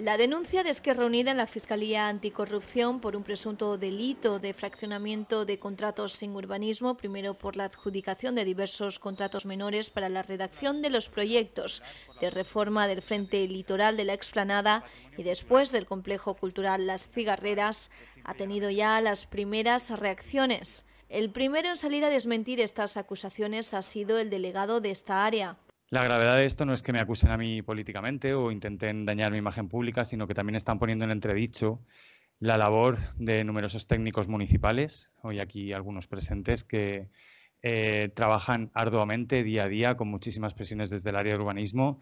La denuncia de Esquerra Unida en la Fiscalía Anticorrupción por un presunto delito de fraccionamiento de contratos sin urbanismo, primero por la adjudicación de diversos contratos menores para la redacción de los proyectos de reforma del frente litoral de la explanada y después del complejo cultural Las Cigarreras, ha tenido ya las primeras reacciones. El primero en salir a desmentir estas acusaciones ha sido el delegado de esta área, la gravedad de esto no es que me acusen a mí políticamente o intenten dañar mi imagen pública, sino que también están poniendo en entredicho la labor de numerosos técnicos municipales, hoy aquí algunos presentes, que eh, trabajan arduamente día a día con muchísimas presiones desde el área de urbanismo.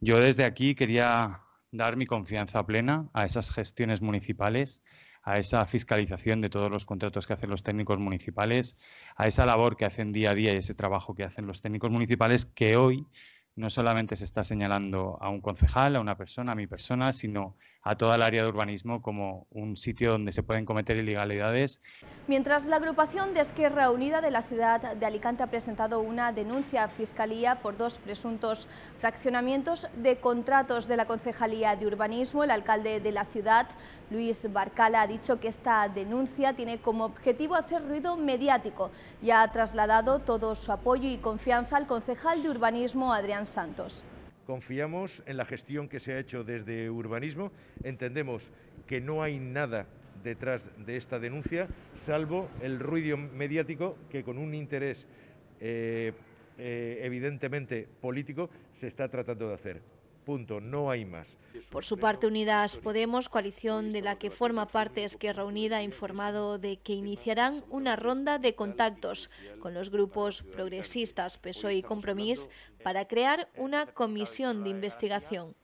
Yo desde aquí quería dar mi confianza plena a esas gestiones municipales a esa fiscalización de todos los contratos que hacen los técnicos municipales, a esa labor que hacen día a día y ese trabajo que hacen los técnicos municipales que hoy no solamente se está señalando a un concejal, a una persona, a mi persona, sino a toda el área de urbanismo como un sitio donde se pueden cometer ilegalidades. Mientras la agrupación de Esquerra Unida de la ciudad de Alicante ha presentado una denuncia a Fiscalía por dos presuntos fraccionamientos de contratos de la Concejalía de Urbanismo, el alcalde de la ciudad, Luis Barcala, ha dicho que esta denuncia tiene como objetivo hacer ruido mediático y ha trasladado todo su apoyo y confianza al concejal de urbanismo, Adrián Santos. Confiamos en la gestión que se ha hecho desde urbanismo. Entendemos que no hay nada detrás de esta denuncia, salvo el ruido mediático que con un interés eh, eh, evidentemente político se está tratando de hacer. Punto, no hay más. Por su parte, Unidas Podemos, coalición de la que forma parte Esquerra Unida, ha informado de que iniciarán una ronda de contactos con los grupos progresistas PSOE y Compromís para crear una comisión de investigación.